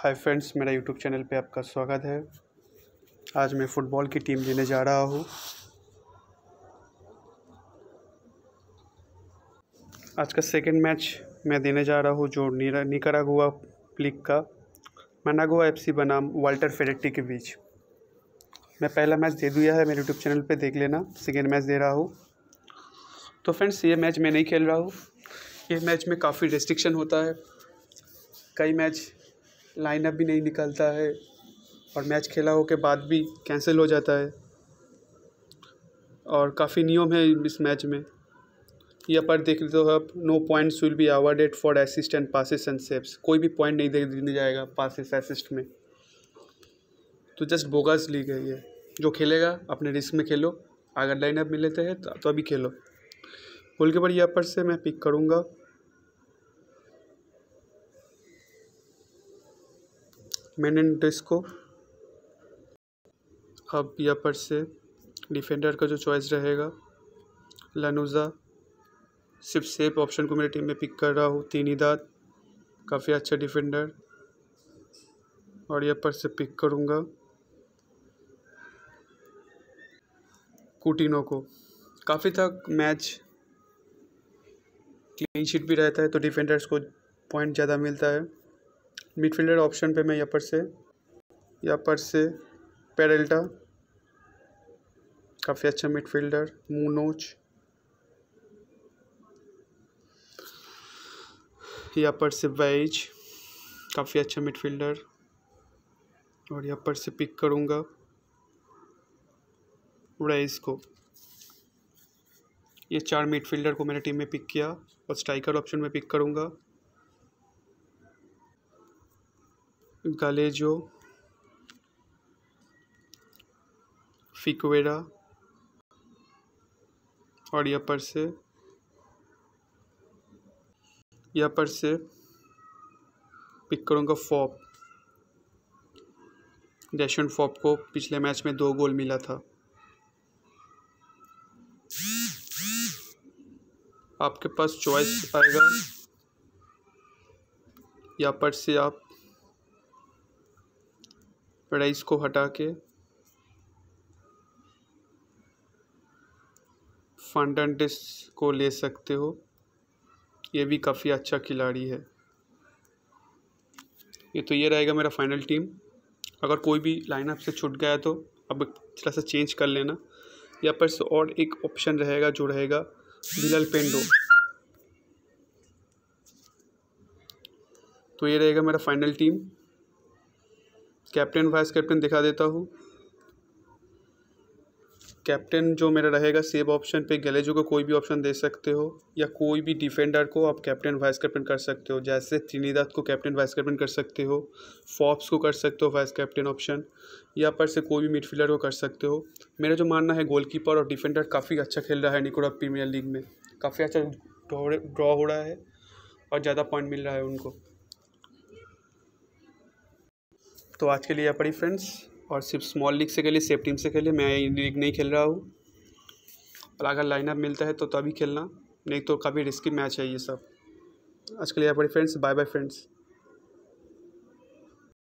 हाय friends मेरा YouTube channel पे आपका स्वागत है आज मैं फ़ुटबॉल की टीम लेने जा रहा हूँ आज का सेकेंड मैच मैं देने जा रहा हूँ जो निरा निकारागुआ लीग का मनागुआ एफसी बनाम वाल्टर फेरेट्टी के बीच मैं पहला मैच दे दिया है मेरे यूट्यूब चैनल पे देख लेना सेकेंड मैच दे रहा हूँ तो फ्रेंड्स ये मैच मैं नहीं खेल रहा हूँ ये मैच में काफ़ी रिस्ट्रिक्शन होता है कई मैच लाइनअप भी नहीं निकलता है और मैच खेला हो के बाद भी कैंसिल हो जाता है और काफ़ी नियम है इस मैच में यह पर देख लेते हो आप no points will be awarded for assist and passes and सेप्स कोई भी पॉइंट नहीं दे जाएगा पासिस असिस्ट में तो जस्ट बोगस लीग है ये जो खेलेगा अपने रिस्क में खेलो अगर लाइनअप में लेते हैं तो, तो अभी खेलो के कीपर यह पर से मैं पिक करूँगा मेनेंडिस को अब यहाँ पर से डिफेंडर का जो चॉइस रहेगा लनुजा सिर्फ सेफ ऑप्शन को मेरी टीम में पिक कर रहा हूँ तीन दाद काफ़ी अच्छा डिफेंडर और यहाँ पर से पिक करूँगा कुटिनो को काफ़ी तक मैच क्लीन शीट भी रहता है तो डिफेंडर्स को पॉइंट ज़्यादा मिलता है मिडफील्डर ऑप्शन पे मैं यहाँ पर से यहाँ पर से पेरेल्टा काफ़ी अच्छा मिडफील्डर मूनोच यहाँ पर से वेज काफ़ी अच्छा मिडफील्डर और यहाँ पर से पिक करूँगा रेस को ये चार मिडफील्डर को मैंने टीम में पिक किया और स्ट्राइकर ऑप्शन में पिक करूँगा गलेजो फिकवेरा और यह पर से यह पर से पिक करूँगा फॉप डैशन फॉप को पिछले मैच में दो गोल मिला था आपके पास चॉइस आएगा या पर से आप प्राइस को हटा के फंड को ले सकते हो ये भी काफ़ी अच्छा खिलाड़ी है ये तो ये रहेगा मेरा फाइनल टीम अगर कोई भी लाइनअप से छूट गया तो अब थोड़ा सा चेंज कर लेना या पर और एक ऑप्शन रहेगा जो रहेगा बिलल पेंडो तो ये रहेगा मेरा final team captain vice captain दिखा देता हूँ कैप्टन जो मेरा रहेगा सेव ऑप्शन पे गलेजो को कोई भी ऑप्शन दे सकते हो या कोई भी डिफेंडर को आप कैप्टन वाइस कैप्टन कर सकते हो जैसे त्रिनीदात को कैप्टन वाइस कैप्टन कर सकते हो फॉप्स को कर सकते हो वाइस कैप्टन ऑप्शन या पर से कोई भी मिडफील्डर को कर सकते हो मेरा जो मानना है गोलकीपर और डिफेंडर काफ़ी अच्छा खेल रहा है निकोड़ा प्रीमियर लीग में काफ़ी अच्छा ड्रॉ हो रहा है और ज़्यादा पॉइंट मिल रहा है उनको तो आज के लिए यहाँ पढ़ी फ्रेंड्स और सिर्फ स्मॉल लीग से खेलिए सेफ टीम से खेलिए मैं लीग नहीं खेल रहा हूँ और अगर लाइनअप मिलता है तो तभी खेलना नहीं तो काफ़ी रिस्की मैच है ये सब आज के लिए यहाँ पढ़ी फ्रेंड्स बाय बाय फ्रेंड्स